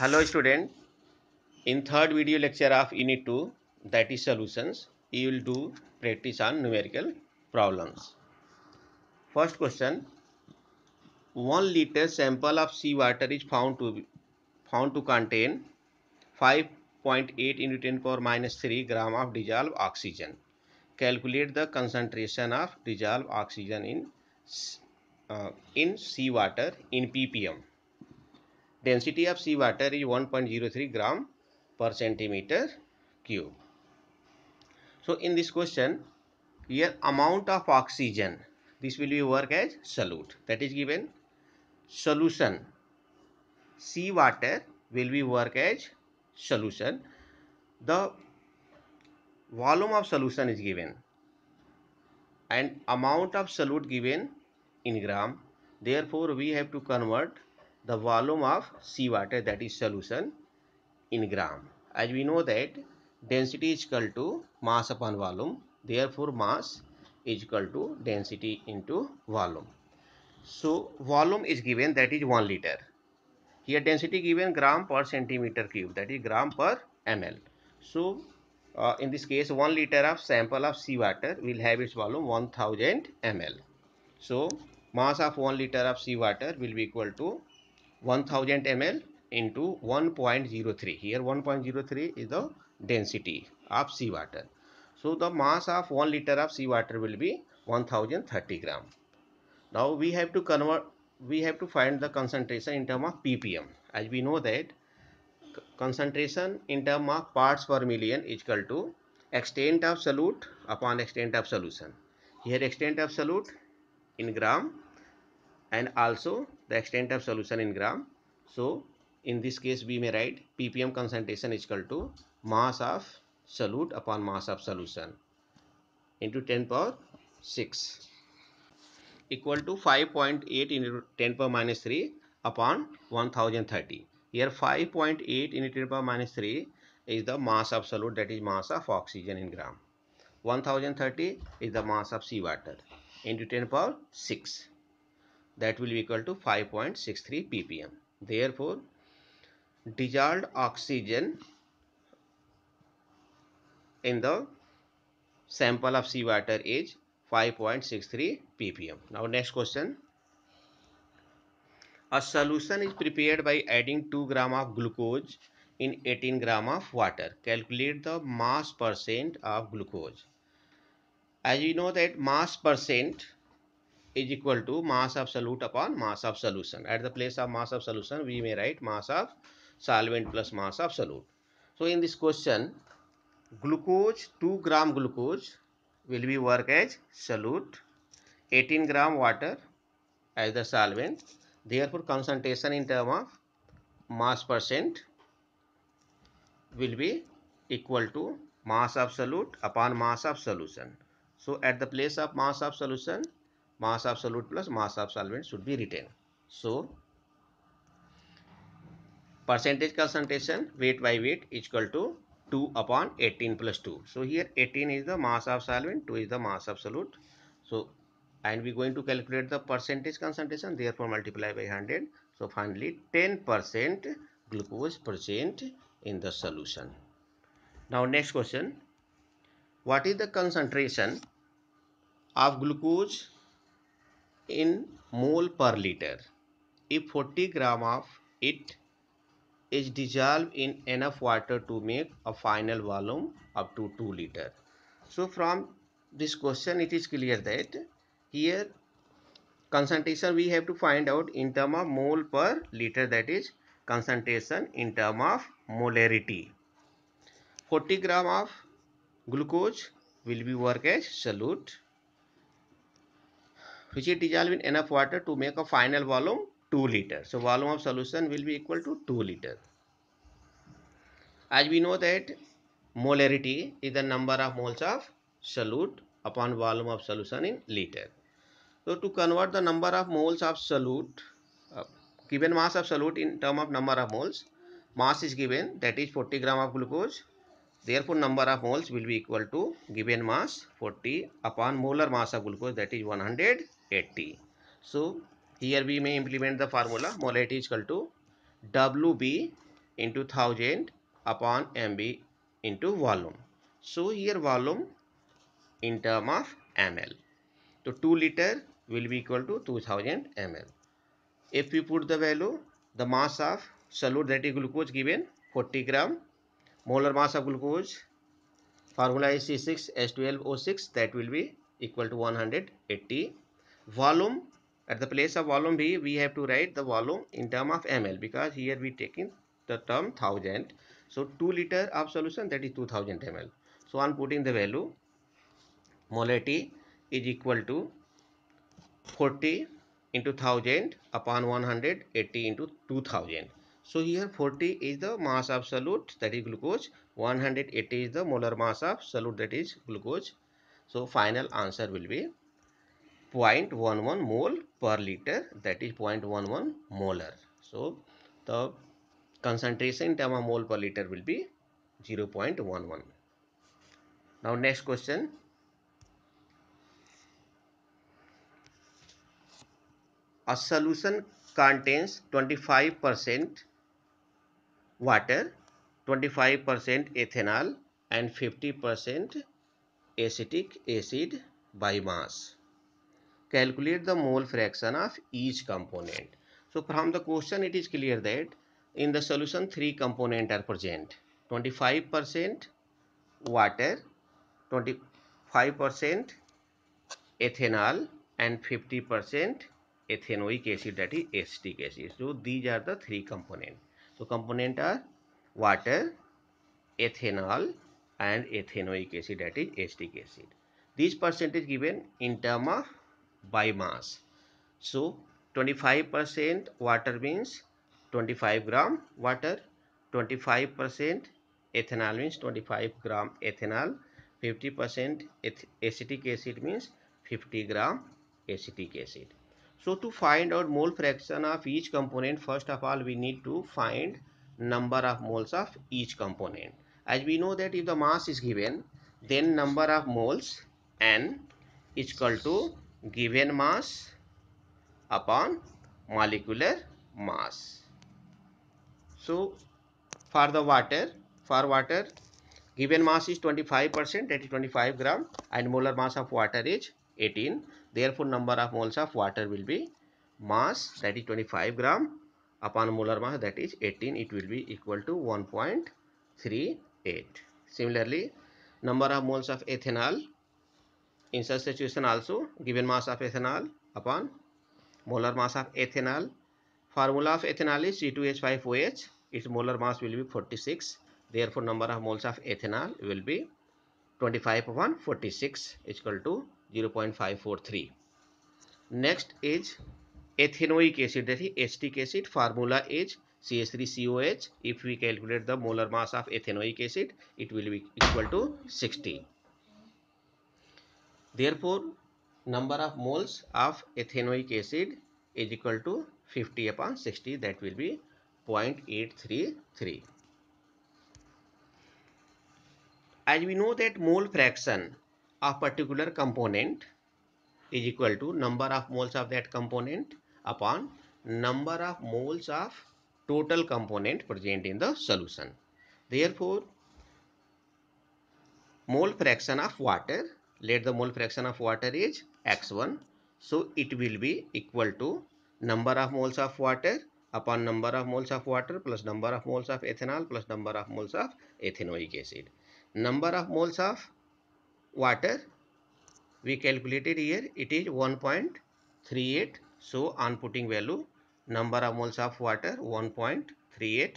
Hello student, in third video lecture of Unit 2 that is solutions, you will do practice on numerical problems. First question, 1 liter sample of seawater is found to, be, found to contain 5.8 into 10 power minus 3 gram of dissolved oxygen. Calculate the concentration of dissolved oxygen in, uh, in seawater in ppm density of sea water is 1.03 gram per centimeter cube. So in this question, here amount of oxygen, this will be work as solute. That is given solution. Sea water will be work as solution. The volume of solution is given and amount of solute given in gram. Therefore, we have to convert the volume of seawater that is solution in gram. As we know that density is equal to mass upon volume. Therefore, mass is equal to density into volume. So, volume is given that is 1 liter. Here density given gram per centimeter cube that is gram per ml. So, uh, in this case 1 liter of sample of seawater will have its volume 1000 ml. So, mass of 1 liter of seawater will be equal to 1000 ml into 1.03 here 1.03 is the density of seawater so the mass of 1 liter of seawater will be 1030 gram now we have to convert we have to find the concentration in term of ppm as we know that concentration in term of parts per million is equal to extent of solute upon extent of solution here extent of solute in gram and also the extent of solution in gram. So in this case we may write ppm concentration is equal to mass of solute upon mass of solution into 10 power 6 equal to 5.8 into 10 power minus 3 upon 1030. Here 5.8 into 10 power minus 3 is the mass of solute that is mass of oxygen in gram. 1030 is the mass of sea water into 10 power 6 that will be equal to 5.63 ppm. Therefore, dissolved oxygen in the sample of seawater is 5.63 ppm. Now next question. A solution is prepared by adding 2 gram of glucose in 18 gram of water. Calculate the mass percent of glucose. As you know that mass percent is equal to mass of solute upon mass of solution. At the place of mass of solution, we may write mass of solvent plus mass of solute. So in this question, glucose 2 gram glucose will be work as solute, 18 gram water as the solvent. Therefore, concentration in term of mass percent will be equal to mass of solute upon mass of solution. So at the place of mass of solution, mass of solute plus mass of solvent should be written. So, percentage concentration weight by weight is equal to 2 upon 18 plus 2. So, here 18 is the mass of solvent, 2 is the mass of solute. So, and we going to calculate the percentage concentration therefore multiply by 100. So, finally 10% glucose present in the solution. Now, next question. What is the concentration of glucose in mole per liter. If 40 gram of it is dissolved in enough water to make a final volume up to 2 liter. So from this question it is clear that here concentration we have to find out in term of mole per liter that is concentration in term of molarity. 40 gram of glucose will be work as solute which is dissolved in enough water to make a final volume 2 liter. So volume of solution will be equal to 2 liter. As we know that molarity is the number of moles of solute upon volume of solution in liter. So to convert the number of moles of solute, uh, given mass of solute in term of number of moles, mass is given that is 40 gram of glucose. Therefore number of moles will be equal to given mass 40 upon molar mass of glucose that is 100 80. So here we may implement the formula molarity is equal to WB into 1000 upon MB into volume. So here volume in term of ml. So 2 liter will be equal to 2000 ml. If we put the value, the mass of solute that is glucose given 40 gram, molar mass of glucose, formula is C6H12O6 that will be equal to 180 volume at the place of volume B we have to write the volume in term of ml because here we taking the term 1000 so 2 liter of solution that is 2000 ml so on putting the value molarity is equal to 40 into 1000 upon 180 into 2000 so here 40 is the mass of solute that is glucose 180 is the molar mass of solute that is glucose so final answer will be 0.11 mole per liter that is 0.11 molar. So the concentration term of mole per liter will be 0.11. Now next question. A solution contains 25% water, 25% ethanol and 50% acetic acid by mass calculate the mole fraction of each component. So from the question it is clear that in the solution three component are present 25% water 25% ethanol and 50% ethanoic acid that is acetic acid. So these are the three component. So component are water, ethanol and ethanoic acid that is acetic acid. This percentage given in term of by mass. So 25% water means 25 gram water, 25% ethanol means 25 gram ethanol, 50% acetic acid means 50 gram acetic acid. So to find out mole fraction of each component, first of all we need to find number of moles of each component. As we know that if the mass is given, then number of moles n is equal to given mass upon molecular mass. So for the water, for water given mass is 25% that is 25 gram and molar mass of water is 18. Therefore number of moles of water will be mass that is 25 gram upon molar mass that is 18 it will be equal to 1.38. Similarly number of moles of ethanol in such situation also given mass of ethanol upon molar mass of ethanol formula of ethanol is C2H5OH its molar mass will be 46 therefore number of moles of ethanol will be 25 upon 46 is equal to 0.543 next is ethanoic acid that is acetic acid formula is CH3COH if we calculate the molar mass of ethanoic acid it will be equal to Therefore, number of moles of ethanoic acid is equal to 50 upon 60 that will be 0.833. As we know that mole fraction of particular component is equal to number of moles of that component upon number of moles of total component present in the solution. Therefore, mole fraction of water let the mole fraction of water is x1 so it will be equal to number of moles of water upon number of moles of water plus number of moles of ethanol plus number of moles of ethanoic acid number of moles of water we calculated here it is 1.38 so on putting value number of moles of water 1.38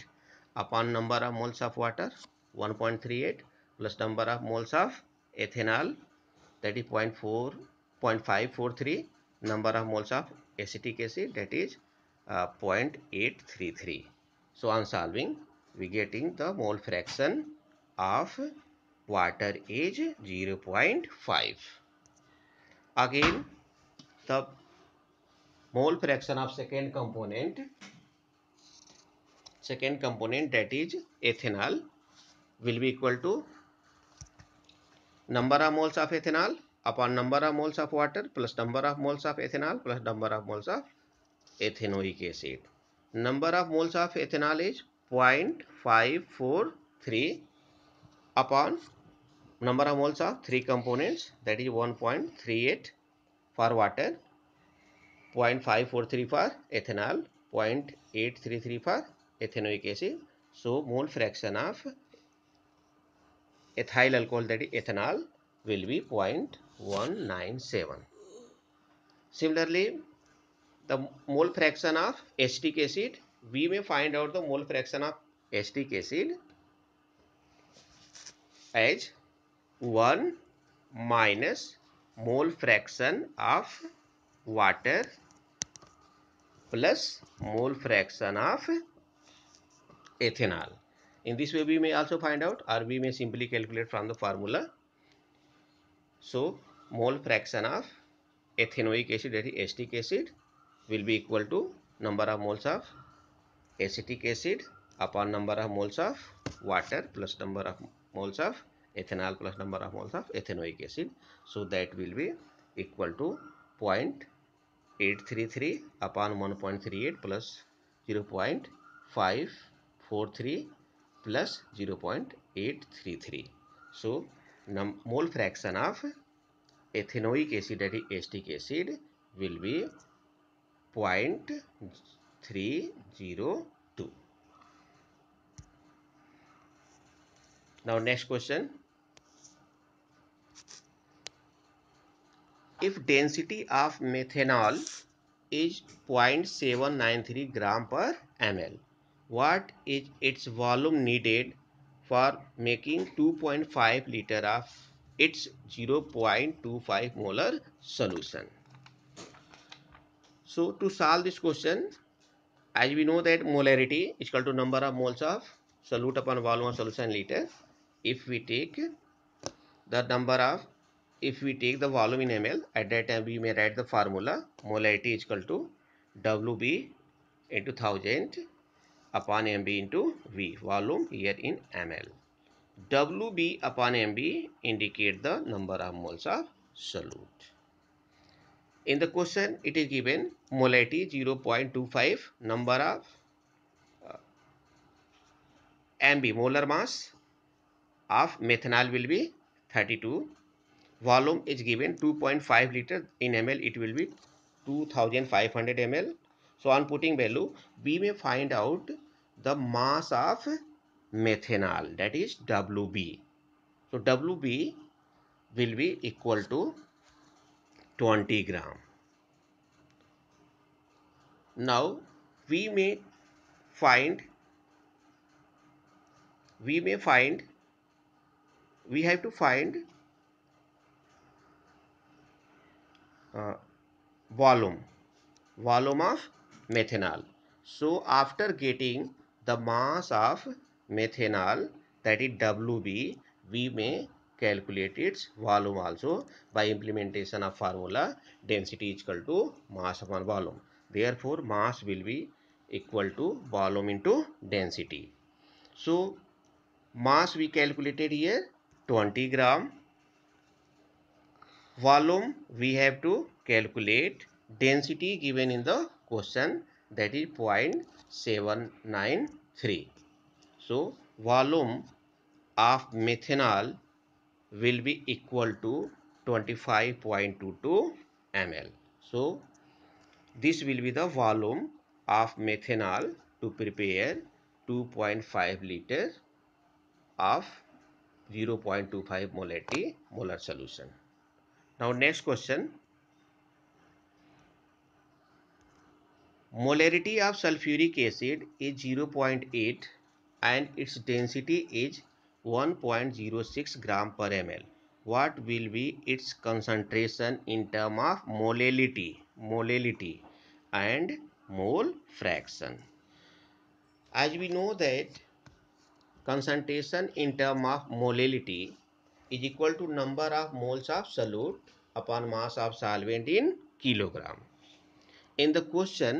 upon number of moles of water 1.38 plus number of moles of ethanol that is 0.4 0.543 number of moles of acetic acid that is uh, 0.833 so on solving we getting the mole fraction of water is 0.5 again the mole fraction of second component second component that is ethanol will be equal to number of moles of ethanol upon number of moles of water plus number of moles of ethanol plus number of moles of ethanoic acid number of moles of ethanol is point five four three upon number of moles of three components that is one point three eight for water point five four three for ethanol point eight three three for ethanoic acid so mole fraction of ethyl alcohol that is ethanol will be 0.197. Similarly, the mole fraction of acetic acid, we may find out the mole fraction of acetic acid as 1 minus mole fraction of water plus mole fraction of ethanol. In this way we may also find out or we may simply calculate from the formula. So mole fraction of ethanoic acid that is acetic acid will be equal to number of moles of acetic acid upon number of moles of water plus number of moles of ethanol plus number of moles of ethanoic acid. So that will be equal to 0.833 upon 1.38 plus 0.543 plus zero point eight three three so now mole fraction of ethanoic acid acetic acid will be point three zero two now next question if density of methanol is point seven nine three gram per M L what is its volume needed for making 2.5 liter of its 0.25 molar solution. So to solve this question, as we know that molarity is equal to number of moles of solute upon volume of solution liter. If we take the number of, if we take the volume in ml, at that time we may write the formula molarity is equal to Wb into 1000 upon mb into V, volume here in ml. WB upon mb indicate the number of moles of solute. In the question, it is given molality 0.25, number of uh, mb molar mass of methanol will be 32. Volume is given 2.5 liter in ml, it will be 2500 ml. So on putting value, we may find out the mass of methanol that is WB. So WB will be equal to 20 gram. Now we may find we may find we have to find uh, volume volume of methanol. So after getting the mass of methanol that is WB, we may calculate its volume also by implementation of formula density is equal to mass upon volume. Therefore, mass will be equal to volume into density. So mass we calculated here 20 gram. Volume we have to calculate density given in the question that is point seven nine three so volume of methanol will be equal to twenty five point two two M L so this will be the volume of methanol to prepare two point five litre of zero point two five molality molar solution now next question molarity of sulphuric acid is zero point eight and its density is one point zero six gram per M L what will be its concentration in term of molality molality and mole fraction as we know that concentration in term of molality is equal to number of moles of solute upon mass of solvent in kilogram in the question,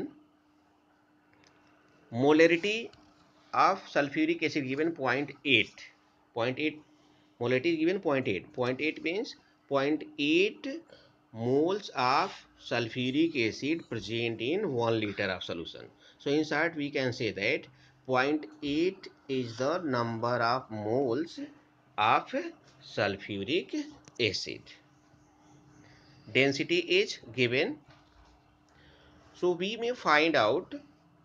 molarity of sulphuric acid given point eight point eight molarity given point eight point eight means point eight moles of sulphuric acid present in one litre of solution so in short we can say that point eight is the number of moles of sulphuric acid density is given so we may find out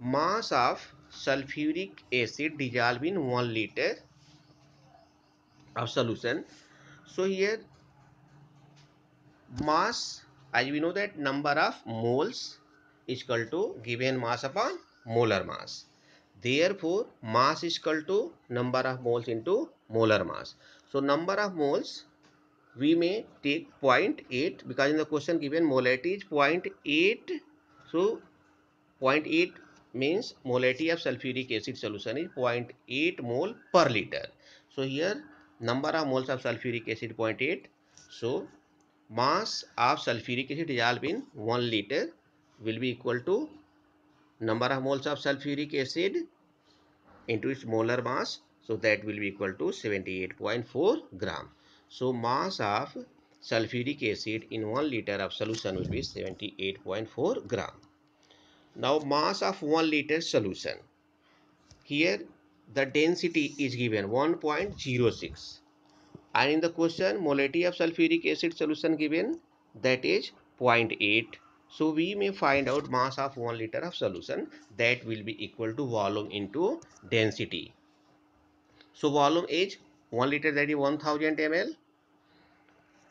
mass of sulfuric acid dissolved in 1 liter of solution so here mass as we know that number of moles is equal to given mass upon molar mass therefore mass is equal to number of moles into molar mass so number of moles we may take 0.8 because in the question given molarity is 0.8 so 0.8 means molality of sulfuric acid solution is 0.8 mole per liter so here number of moles of sulfuric acid 0.8 so mass of sulfuric acid dissolved in 1 liter will be equal to number of moles of sulfuric acid into its molar mass so that will be equal to 78.4 gram so mass of sulfuric acid in 1 liter of solution will be 78.4 gram Now mass of 1 liter solution. Here the density is given 1.06 and in the question molarity of sulfuric acid solution given that is 0.8. So we may find out mass of 1 liter of solution that will be equal to volume into density. So volume is 1 liter that is 1000 ml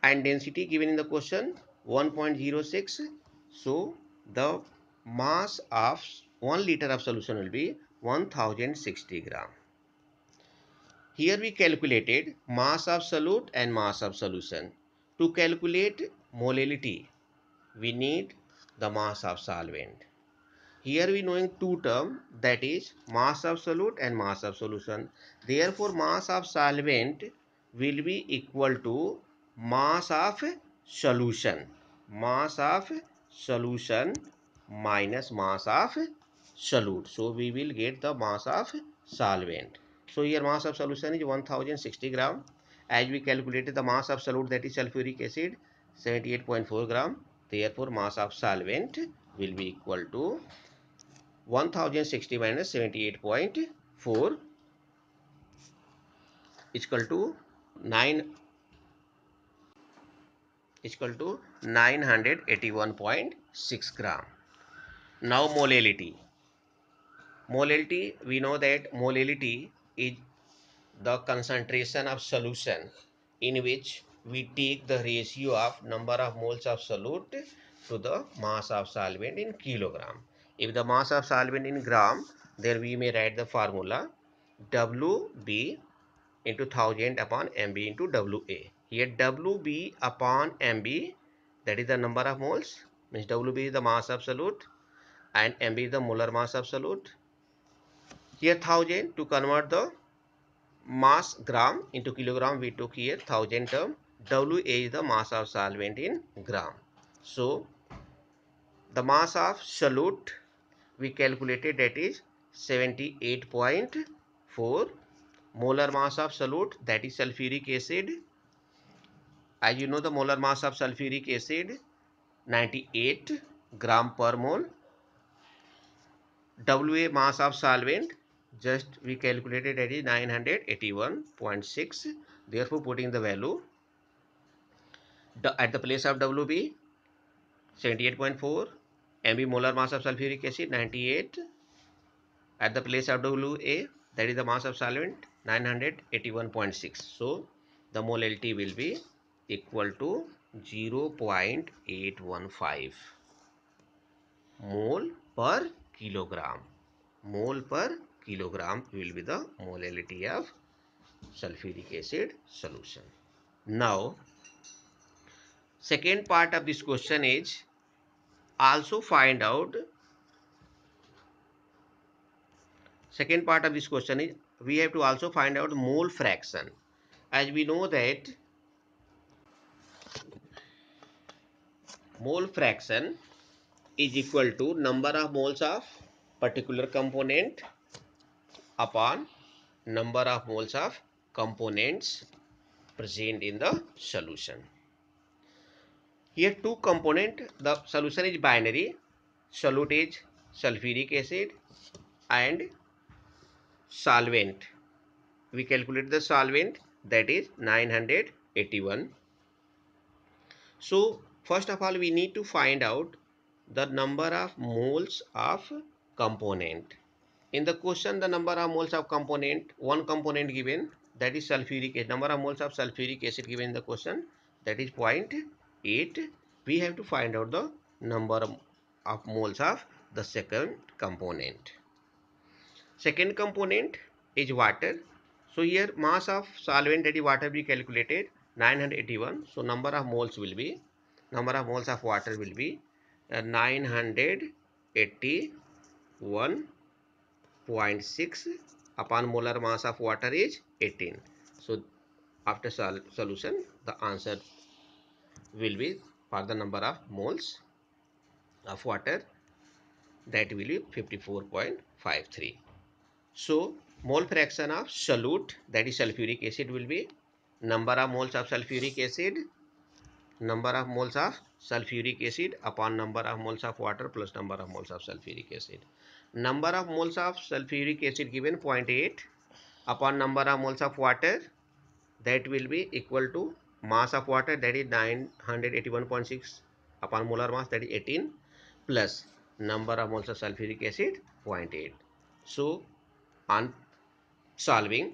and density given in the question 1.06. So the mass of 1 liter of solution will be 1060 gram. Here we calculated mass of solute and mass of solution. To calculate molality, we need the mass of solvent. Here we knowing two term that is mass of solute and mass of solution. Therefore, mass of solvent will be equal to mass of solution. Mass of solution minus mass of solute. So we will get the mass of solvent. So here mass of solution is 1060 gram. As we calculated the mass of solute that is sulfuric acid 78.4 gram. Therefore mass of solvent will be equal to 1060 minus 78.4 is equal to 9 is equal to 981.6 gram. Now molality. Molality, we know that molality is the concentration of solution in which we take the ratio of number of moles of solute to the mass of solvent in kilogram. If the mass of solvent in gram, then we may write the formula WB into 1000 upon MB into WA. Here WB upon MB, that is the number of moles, means WB is the mass of solute and m is the molar mass of solute here thousand to convert the mass gram into kilogram we took here thousand term wa is the mass of solvent in gram so the mass of solute we calculated that is 78.4 molar mass of solute that is sulfuric acid as you know the molar mass of sulfuric acid 98 gram per mole WA mass of solvent just we calculated it is 981.6 therefore putting the value at the place of WB 78.4 MB molar mass of sulfuric acid 98 at the place of WA that is the mass of solvent 981.6 so the molality will be equal to 0.815 mole per kilogram mole per kilogram will be the molality of sulphuric acid solution now second part of this question is also find out second part of this question is we have to also find out mole fraction as we know that mole fraction is equal to number of moles of particular component upon number of moles of components present in the solution. Here two component, the solution is binary, solute is sulfuric acid and solvent. We calculate the solvent that is 981. So first of all we need to find out the number of moles of component in the question the number of moles of component one component given that is sulfuric acid number of moles of sulfuric acid given in the question that is 0.8 we have to find out the number of moles of the second component second component is water so here mass of solvent that is water be calculated 981 so number of moles will be number of moles of water will be uh, 981.6 upon molar mass of water is 18 so after sol solution the answer will be for the number of moles of water that will be 54.53 so mole fraction of solute that is sulfuric acid will be number of moles of sulfuric acid number of moles of sulphuric acid upon number of moles of water plus number of moles of sulphuric acid number of moles of sulphuric acid given point eight upon number of moles of water that will be equal to mass of water that is nine hundred eighty one point six upon molar mass that is eighteen plus number of moles of sulphuric acid point eight so on solving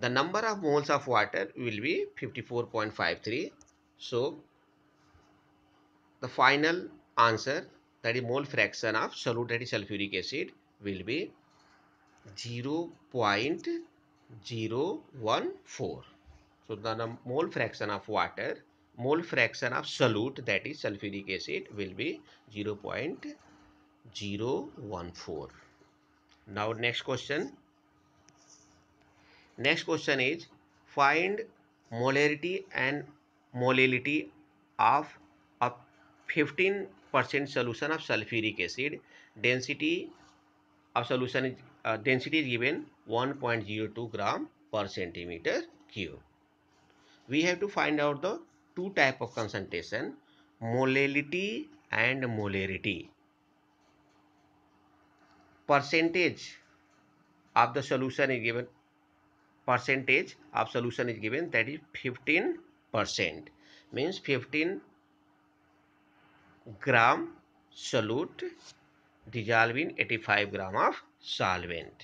the number of moles of water will be fifty four point five three So the final answer that is mole fraction of solutary sulfuric acid will be 0.014. So the mole fraction of water, mole fraction of solute that is sulfuric acid will be 0.014. Now next question. Next question is find molarity and molality of a 15 percent solution of sulphuric acid density of solution density is given one point zero two gram per centimetre cube we have to find out the two type of concentration molality and molarity percentage of the solution is given percentage of solution is given that is fifteen percent means fifteen gram solute dissolve in eighty five gram of solvent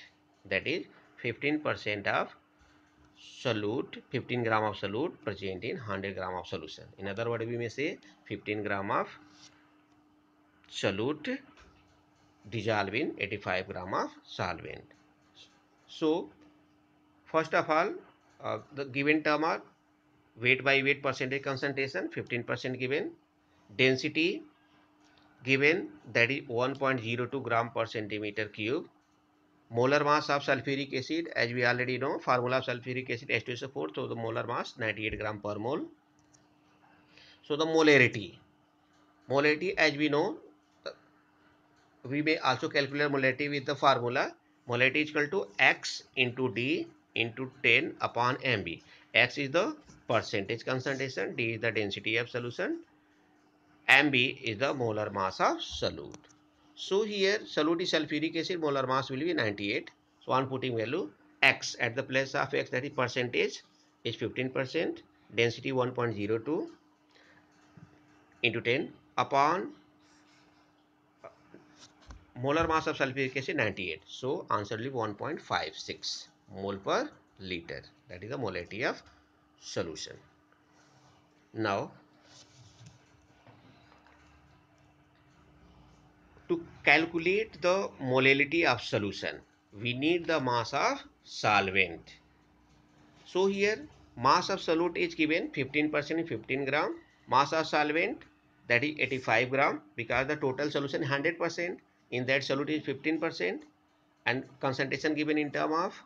that is fifteen percent of solute fifteen gram of solute present in hundred gram of solution in other word भी में से fifteen gram of solute dissolve in eighty five gram of solvent so first of all the given term are weight by weight percentage concentration fifteen percent given density given that is one point zero two gram per centimetre cube molar mass of sulphuric acid as we already know formula of sulphuric acid S two so the molar mass eight gram per mole so the molarity molarity as we know we may also calculate molarity with the formula molarity is equal to X into D into ten upon M B X is the percentage concentration, D is the density of solution, MB is the molar mass of solute. So here solute is sulfuric acid molar mass will be 98. So on putting value X at the place of X that is percentage is 15% density 1.02 into 10 upon uh, molar mass of sulfuric acid 98. So answer will be 1.56 mole per liter that is the molarity of solution. Now, to calculate the molality of solution, we need the mass of solvent. So here mass of solute is given 15% 15 gram, mass of solvent that is 85 gram because the total solution 100% in that solute is 15% and concentration given in term of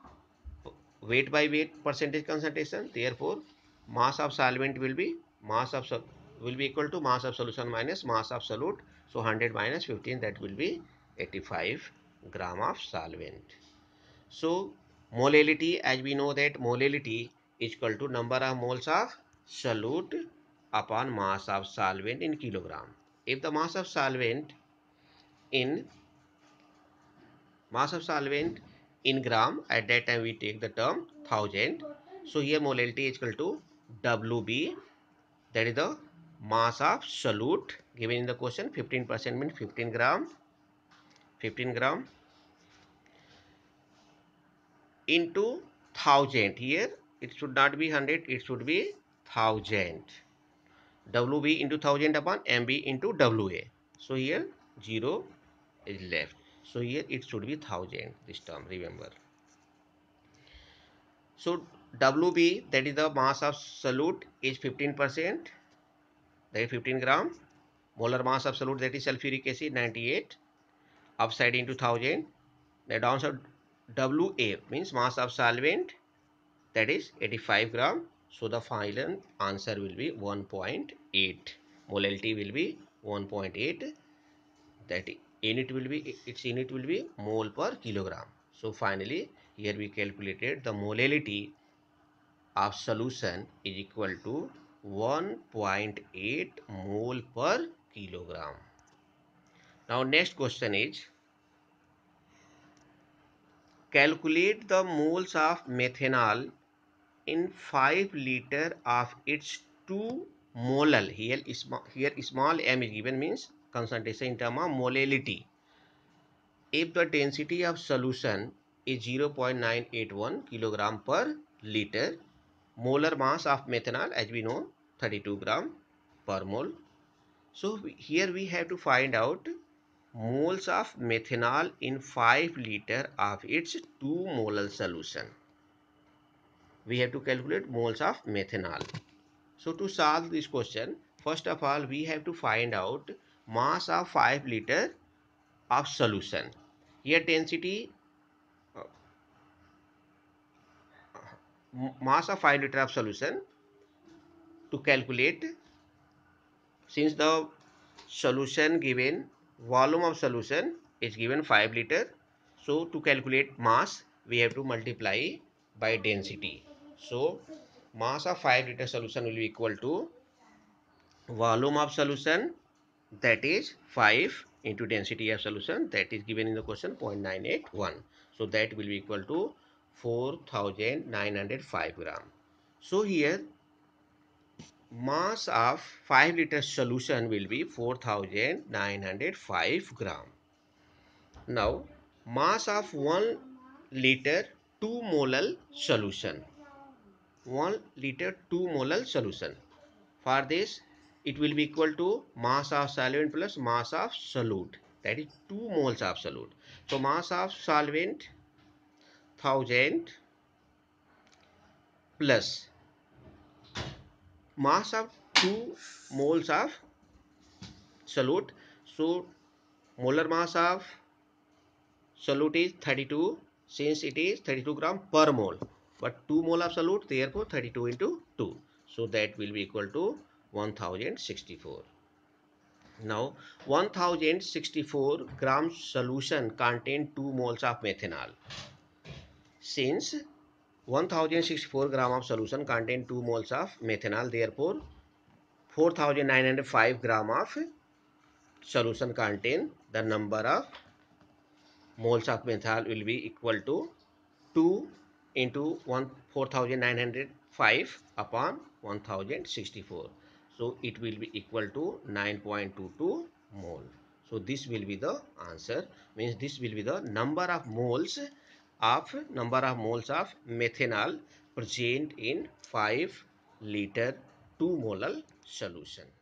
weight by weight percentage concentration therefore mass of solvent will be mass of will be equal to mass of solution minus mass of solute so 100 minus 15 that will be 85 gram of solvent so molality as we know that molality is equal to number of moles of solute upon mass of solvent in kilogram if the mass of solvent in mass of solvent in gram at that time we take the term thousand so here molality is equal to wb that is the mass of solute given in the question 15 percent means 15 gram 15 gram into thousand here it should not be 100 it should be thousand wb into thousand upon mb into wa so here zero is left so here it should be 1000 this term remember so wb that is the mass of solute is 15 percent that is 15 gram molar mass of solute that is sulfuric acid 98 upside into 1000 the downside wa means mass of solvent that is 85 gram so the final answer will be 1.8 molality will be 1.8 that is unit will be its unit will be mole per kilogram so finally here we calculated the molality of solution is equal to 1.8 mole per kilogram now next question is calculate the moles of methanol in 5 liter of its 2 molal here is here small m is given means concentration in term of molality. If the density of solution is 0.981 kg per liter, molar mass of methanol as we know 32 g per mole. So here we have to find out moles of methanol in 5 liter of its 2 molar solution. We have to calculate moles of methanol. So to solve this question, first of all we have to find out mass of 5 liter of solution. Here density uh, mass of 5 liter of solution to calculate since the solution given volume of solution is given 5 liter so to calculate mass we have to multiply by density so mass of 5 liter solution will be equal to volume of solution that is 5 into density of solution that is given in the question 0.981 so that will be equal to 4905 gram so here mass of 5 liter solution will be 4905 gram now mass of 1 liter 2 molal solution 1 liter 2 molal solution for this it will be equal to mass of solvent plus mass of solute that is 2 moles of solute. So mass of solvent 1000 plus mass of 2 moles of solute. So molar mass of solute is 32 since it is 32 gram per mole but 2 mole of solute therefore 32 into 2. So that will be equal to 1064. Now 1064 gram solution contain 2 moles of methanol. Since 1064 gram of solution contain 2 moles of methanol therefore 4905 gram of solution contain the number of moles of methanol will be equal to 2 into 1 4905 upon 1064 So it will be equal to 9.22 mole. So this will be the answer means this will be the number of moles of number of moles of methanol present in 5 liter 2 molar solution.